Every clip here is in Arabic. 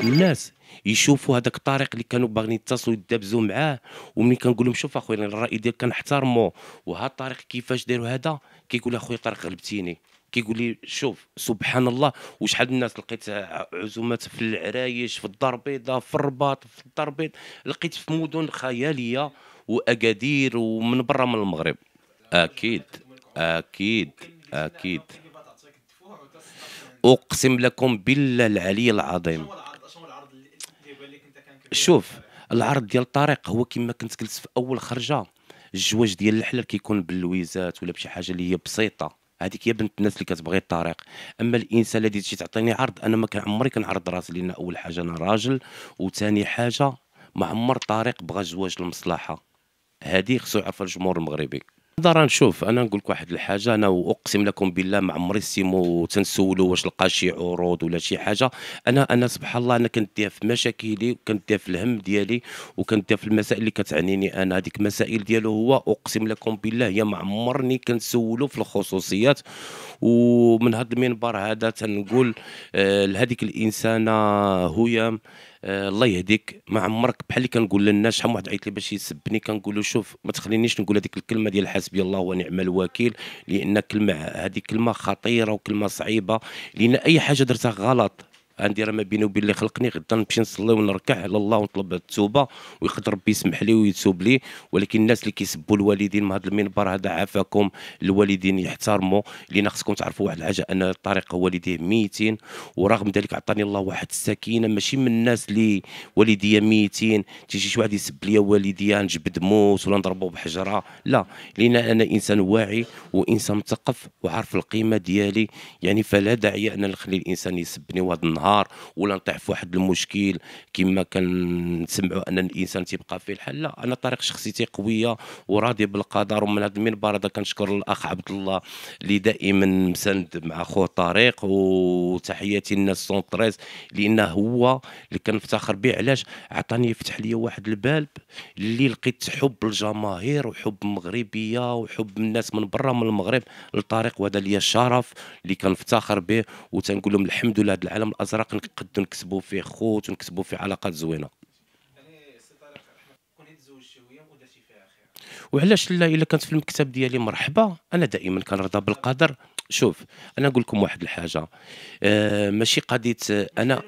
الناس يشوفوا هذاك الطريق اللي كانوا باغيين يتصلوا يدابزوا معاه وملي كنقول لهم شوف اخويا الراي ديالك كنحترمو وها الطريق كيفاش داروا هذا كيقول اخويا طريق غلبتيني كيقول لي شوف سبحان الله وشحال من الناس لقيت عزومات في العرايش في الدار البيضاء في الرباط في الدار البيضاء لقيت في مدن خياليه واكادير ومن برا من المغرب اكيد اكيد اكيد, أكيد. اقسم لكم بالله العلي العظيم شوف العرض ديال طارق هو كما كنت جلس في اول خرجه الجواج ديال الحلال كيكون باللويزات ولا بشي حاجه اللي هي بسيطه هذيك يا بنت الناس اللي كتبغي الطريق اما الانسان الذي تجي تعطيني عرض انا ما كان عمري كنعرض راسي لان اول حاجه انا راجل وثاني حاجه ما عمر طارق بغى زواج المصلحه هذه خصو يعرفها الجمهور المغربي نظرا نشوف انا نقول لك واحد الحاجه انا واقسم لكم بالله ما عمري سيمو تنسولو واش لقى شي عروض ولا شي حاجه انا انا سبحان الله انا كندير في مشاكلي وكندير في الهم ديالي وكندير في المسائل اللي كتعنيني انا هذيك المسائل ديالو هو اقسم لكم بالله هي ما عمرني كنسولو في الخصوصيات ومن هذا المنبر هذا تنقول آه، لهذيك الانسانه هيام آه الله يهديك ما عمرك بحال اللي كنقول للناس شحال واحد عيط لي باش يسبني كنقول له شوف ما تخلينيش نقول هذيك الكلمه ديال حسبي الله ونعم الوكيل لان كلمه هذه كلمه خطيره وكلمه صعيبه لان اي حاجه درتها غلط عندي راه ما بيني وبين اللي خلقني غدا نمشي نصلي ونركع على الله ونطلب التوبه ويقدر ربي يسمح لي ويتوب لي ولكن الناس اللي كيسبوا الوالدين من هذا المنبر هذا عافاكم الوالدين يحترموا لان خصكم تعرفوا واحد الحاجه ان طريق والديه ميتين ورغم ذلك عطاني الله واحد السكينه ماشي من الناس اللي والديا ميتين تيجي شي واحد يسب لي والديا نجبد موس ولا نضربه بحجره لا لان انا انسان واعي وانسان مثقف وعارف القيمه ديالي يعني فلا داعي ان نخلي الانسان يسبني وهذا النهار نهار ولا نطيح في واحد المشكل كما كنسمعوا ان الانسان تيبقى فيه الحال لا انا طريق شخصيتي قويه وراضي بالقدر ومن هذا المنبر هذا كنشكر الاخ عبد الله اللي دائما مساند مع خوه طريق وتحياتي للناس سونطريز لانه هو اللي كنفتخر به علاش عطاني فتح لي واحد البالب اللي لقيت حب الجماهير وحب المغربيه وحب الناس من برا من المغرب لطريق وهذا ليا الشرف اللي كنفتخر به وتنقول لهم الحمد لله هذا العالم الازرق المسرح نقدو نكسبوا فيه خوت ونكسبوا فيه علاقات زوينه وعلاش لا الا كانت في المكتب ديالي مرحبا انا دائما كنرضى بالقدر شوف انا نقول لكم واحد الحاجه آه ماشي قضيه آه، انا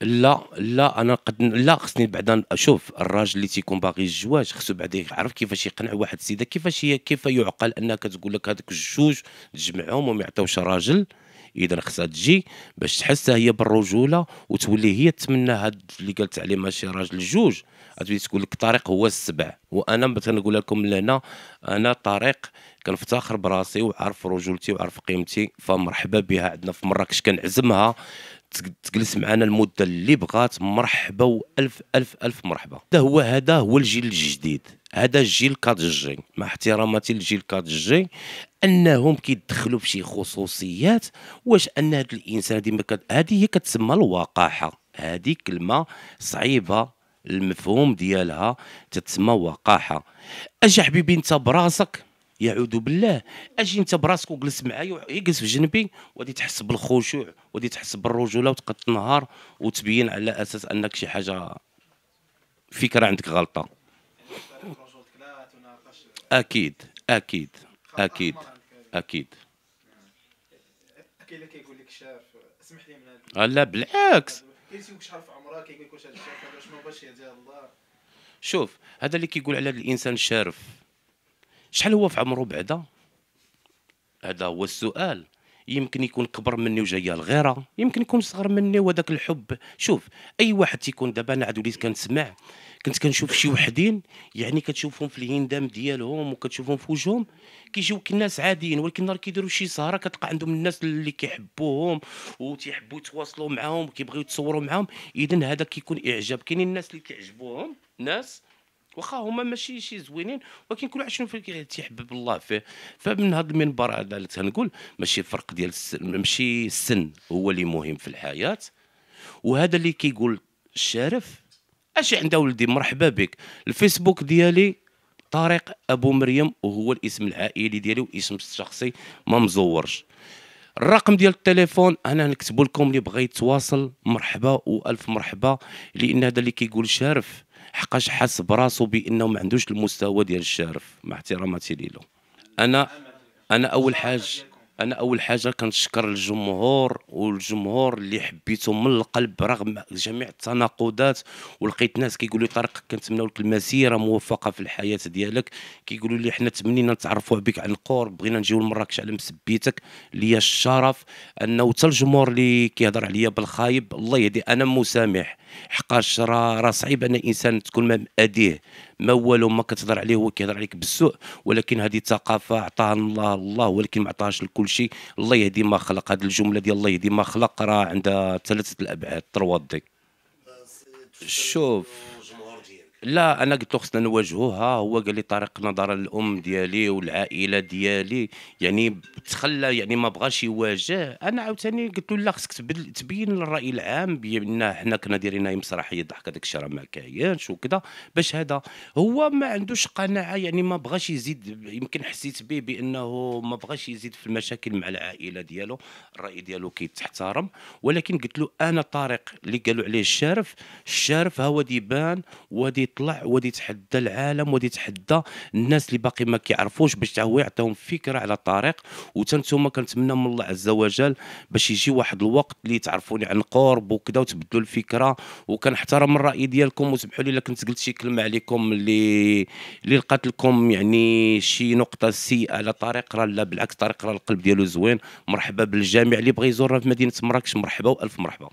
لا لا انا قد لا خصني بعدا اشوف الراجل اللي تيكون باغي الزواج خصو بعدا يعرف كيفاش يقنع واحد السيده كيفاش هي كيف يعقل انها كتقول لك هذوك الجوج تجمعهم وما يعطيوش راجل اذا خصها تجي باش تحسها هي بالرجوله وتولي هي تتمنى هاد اللي قالت عليه ماشي راجل جوج غتولي تقول لك الطريق هو السبع وانا تنقول لكم لهنا انا الطريق كنفتخر براسي وعارف رجولتي وعارف قيمتي فمرحبا بها عندنا في مراكش كنعزمها تجلس معنا المده اللي بغات مرحبا والف الف الف مرحبا هذا هو هذا هو الجيل الجديد هذا الجيل كاد جي مع احتراماتي للجيل كاد جي انهم كيدخلوا بشي خصوصيات واش ان هذا الانسان هذه هذه هي كتسمى الوقاحه هذه كلمه صعيبه المفهوم ديالها تتسمى وقاحه اجي حبيبي انت براسك يعوذ بالله اجي انت براسك وجلس معايا اجلس في جنبي وغادي تحس بالخشوع وغادي تحس بالرجوله وتقد تنهار وتبين على اساس انك شي حاجه فكره عندك غلطه اكيد اكيد اكيد اكيد اكيد كيقول لك شاف اسمح لي من هذا لا بالعكس شوف هذا اللي كيقول على الانسان شارف شحال هو في عمره بعدا هذا هو السؤال يمكن يكون كبر مني وجايه الغيره يمكن يكون صغر مني وذاك الحب شوف اي واحد تيكون دابا انا عاد وليت كنسمع كنت كنشوف شي وحدين يعني كتشوفهم في الهندام ديالهم وكتشوفهم في وجههم كيجيو الناس عاديين ولكن نهار كيديروا شي سهره كتلقى عندهم الناس اللي كيحبوهم وتيحبوا يتواصلوا معاهم وكيبغيو يتصوروا معاهم اذا هذا كيكون اعجاب كاينين الناس اللي كيعجبوهم ناس واخا هما ماشي شي زوينين ولكن كل واحد شنو فين تيحبب الله فيه فمن هذا المنبر هذا اللي تنقول ماشي الفرق ديال السن ماشي السن هو اللي مهم في الحياه وهذا اللي كيقول الشرف اش عند ولدي مرحبا بك الفيسبوك ديالي طارق ابو مريم وهو الاسم العائلي ديالي والاسم الشخصي ما مزورش الرقم ديال التليفون انا نكتب لكم اللي بغى يتواصل مرحبا والف مرحبا لان هذا اللي كيقول شارف حقاش حاس براسو بانه ما عندوش المستوى ديال الشارف مع احتراماتي ليه انا انا اول حاجه انا اول حاجه كنشكر الجمهور والجمهور اللي حبيته من القلب رغم جميع التناقضات ولقيت ناس كيقولوا لي طارق كنتمنوا لك المسيره موفقه في الحياه ديالك كيقولوا لي حنا تمنينا نتعرفوا بك عن القور بغينا نجيو لمراكش على مسبيتك ليا الشرف انه حتى الجمهور اللي كيهضر عليا بالخايب الله يهدي انا مسامح حقاش راه راه صعيب ان الانسان تكون ما اديه ما والو ما كتهضر عليه هو كيهضر عليك بالسوء ولكن هذه الثقافه عطاها الله الله ولكن ما عطاهاش لكل شيء الله يهدي ما خلق هذه الجمله ديال الله يهدي ما خلق راه عندها ثلاثه الابعاد تروضي شوف لا انا قلت له خصنا نواجهوها هو قال لي طريق نظر الام ديالي والعائله ديالي يعني تخلى يعني ما بغاش يواجه انا عاوتاني قلت له لا خصك تبين للراي العام بان حنا كنا دايرين هاي مسرحيه ضحك هذاك الشيء راه ما كاينش وكذا باش هذا هو ما عندوش قناعه يعني ما بغاش يزيد يمكن حسيت به بانه ما بغاش يزيد في المشاكل مع العائله ديالو الراي ديالو كيتحترم ولكن قلت له انا طارق اللي قالوا عليه الشارف الشارف هو ديبان ودي يطلع وغادي يتحدى العالم وغادي يتحدى الناس اللي باقي ما كيعرفوش باش هو يعطيهم فكره على الطريق وتنتوما كنتمنى من الله عز وجل باش يجي واحد الوقت اللي تعرفوني عن قرب وكذا وتبدلوا الفكره وكنحترم الراي ديالكم وسمحوا لي الا كنت قلت شي كلمه عليكم اللي اللي لقات لكم يعني شي نقطه سيئه على طريق راه لا بالعكس طريق راه القلب ديالو زوين مرحبا بالجميع اللي بغى يزورنا في مدينه مراكش مرحبا والف مرحبا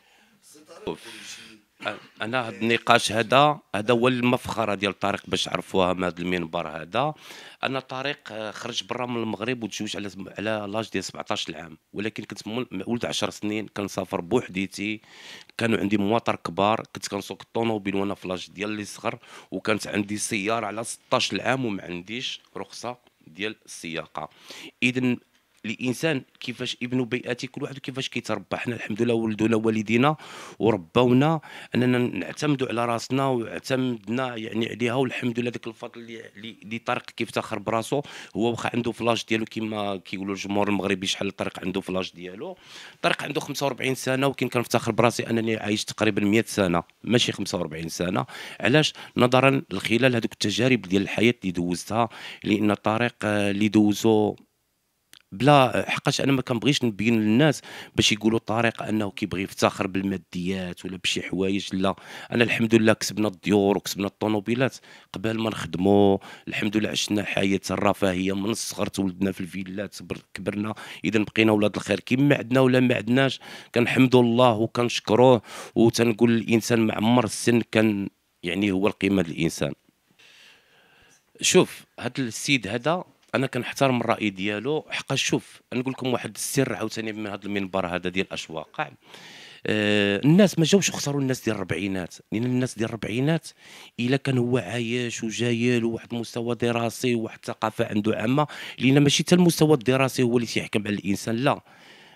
انا هذا النقاش هذا هذا هو المفخره ديال طارق باش عرفوها من هذا المنبر هذا انا طارق آه، خرج برا من المغرب وتزوج على على لاج ديال 17 عام ولكن كنت ولد 10 سنين كنسافر بوحديتي كانوا عندي مواطر كبار كنت كنسوق الطوموبيل وانا في لاج ديال اللي صغر وكانت عندي سياره على 16 عام وما عنديش رخصه ديال السياقه اذا الانسان كيفاش ابن بيئته كل واحد كيفاش كيتربى حنا الحمد لله ولدونا والدينا وربونا اننا نعتمدوا على راسنا واعتمدنا يعني عليها والحمد لله ذاك الفضل اللي اللي كيف كيفتخر براسو هو واخا عنده فلاج ديالو كما كيقولوا الجمهور المغربي شحال طارق عنده فلاج ديالو طارق عنده 45 سنه وكن كنفتخر براسي انني عايش تقريبا 100 سنه ماشي 45 سنه علاش نظرا لخلال هذوك التجارب ديال الحياه اللي دوزتها لان الطريق آه، اللي دوزو بلا حقاش انا ما كنبغيش نبين للناس باش يقولوا طارق انه كيبغي يفتخر بالماديات ولا بشي حوايج لا انا الحمد لله كسبنا الديور وكسبنا الطوموبيلات قبل ما نخدموا الحمد لله عشنا حياه الرفاهيه من الصغر تولدنا في الفيلات كبرنا اذا بقينا ولاد الخير كيما عندنا ولا ما عندناش كنحمد الله وكنشكروه وتنقول الانسان مع عمر السن كان يعني هو القيمه للانسان شوف هذا السيد هذا انا كنحترم الراي ديالو حقاش شوف نقول لكم واحد السر عاوتاني من هذا المنبر هذا ديال اش آه الناس ما جاوش خسروا الناس ديال الربعينات لان الناس ديال الربعينات الا كان هو عايش وجايل وواحد المستوى دراسي وواحد الثقافه عنده عامه لان ماشي حتى المستوى الدراسي هو اللي تيحكم على الانسان لا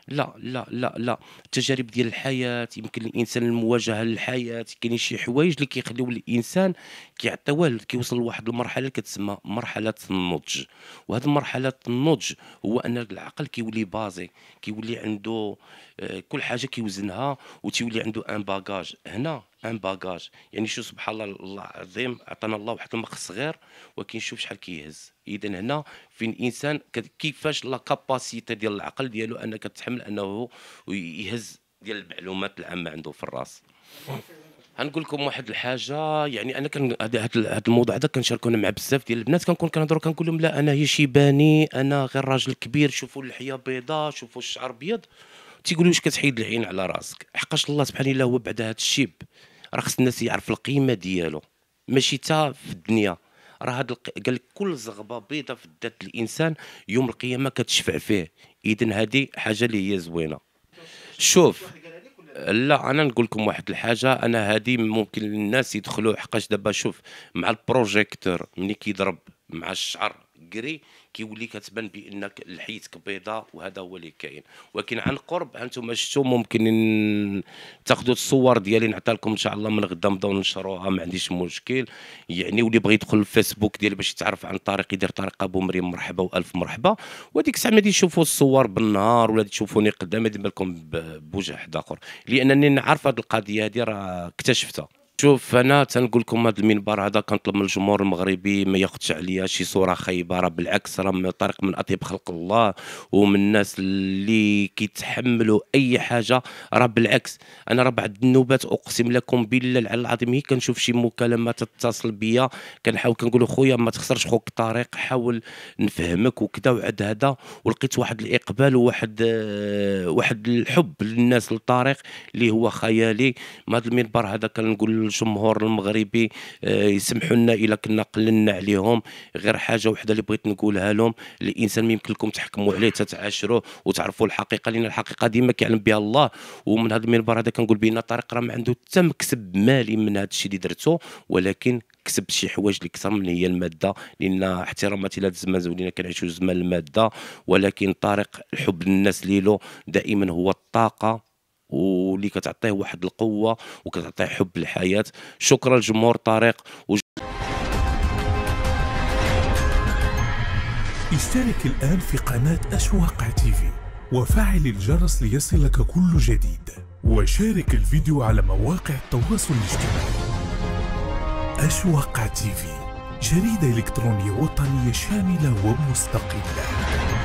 لا لا لا لا التجارب ديال الحياه يمكن الانسان المواجهه للحياه كاين شي حوايج اللي كيخليو الانسان كيعطيوه كيوصل لواحد المرحله كتسمى مرحله النضج وهذه مرحله النضج هو ان العقل كيولي بازي كيولي عنده آه، كل حاجه كيوزنها وتيولي عنده ان باجاج هنا ان باجاج يعني شو سبحان الله العظيم عطانا الله واحد المخ صغير ولكن شوف شحال كيهز اذا هنا فين الانسان كيفاش لا كاباسيتي ديال العقل ديالو انك تحمل انه يهز ديال المعلومات العامه عنده في الراس غنقول لكم واحد الحاجه يعني انا كان هذا الموضوع هذا كنشاركونا مع بزاف ديال البنات كنكون كنهضروا كنقول لهم لا انا هي شيباني انا غير راجل كبير شوفوا اللحيه بيضاء شوفوا الشعر ابيض تيقولوا واش كتحيد العين على راسك حقاش الله سبحانه الله هو بعد هذا الشيب راه خص الناس يعرف القيمه ديالو ماشي تا في الدنيا راه هاد قال لك كل زغبه بيضة في ذات الانسان يوم القيامه كتشفع فيه اذا هذه حاجه اللي هي زوينه شوف لا انا نقول لكم واحد الحاجه انا هذه ممكن الناس يدخلوا حقاش دابا شوف مع البروجيكتور ملي كيضرب مع الشعر كتكري كيولي كتبان بانك لحيتك بيضاء وهذا هو اللي كاين ولكن عن قرب هانتوما شفتوا ممكن تاخذوا الصور ديالي نعطي لكم ان شاء الله من غدا نبداو ننشروها ما عنديش مشكل يعني واللي بغى يدخل الفيسبوك ديالي باش يتعرف عن طريق يدير طريق ابو مريم مرحبا والف مرحبا وديك الساعه ما تشوفوا الصور بالنهار ولا تشوفوني قدام يدير بالكم بوجه حد اخر لانني نعرف هذه القضيه هذه راه اكتشفتها شوف انا تنقول لكم هذا المنبر هذا كنطلب من الجمهور المغربي ما ياخذش عليا شي صوره خايبه راه بالعكس راه طريق من اطيب خلق الله ومن الناس اللي كيتحملوا اي حاجه راه بالعكس انا راه بعد النوبات اقسم لكم بالله العلي العظيم هي كنشوف شي مكالمات تتصل بيا كنحاول كنقول خويا ما تخسرش خوك الطريق حاول نفهمك وكذا وعد هذا ولقيت واحد الاقبال وواحد آه، واحد الحب للناس للطريق اللي هو خيالي ما هذا المنبر هذا كنقول الجمهور المغربي آه، يسمحوا لنا الا كنا قللنا عليهم غير حاجه وحده اللي بغيت نقولها لهم الانسان ما يمكن لكم تحكموا عليه تتعاشروه وتعرفوا الحقيقه لان الحقيقه ديما كيعلم بها الله ومن هذا المنبر هذا كنقول بان طارق راه ما عنده حتى مكسب مالي من هذا الشيء اللي درته ولكن كسب شي حوايج اللي اكثر من هي الماده لان احتراماتي لهذا الزمان ولينا كنعيشوا زمان الماده ولكن طارق الحب للناس ليلو دائما هو الطاقه واللي كتعطيه واحد القوه وكتعطيه حب الحياه شكرا لجمهور طارق وج... اشترك الان في قناه اشواق تيفي وفعل الجرس ليصلك كل جديد وشارك الفيديو على مواقع التواصل الاجتماعي اشواق تيفي جريده الكترونيه وطنيه شامله ومستقله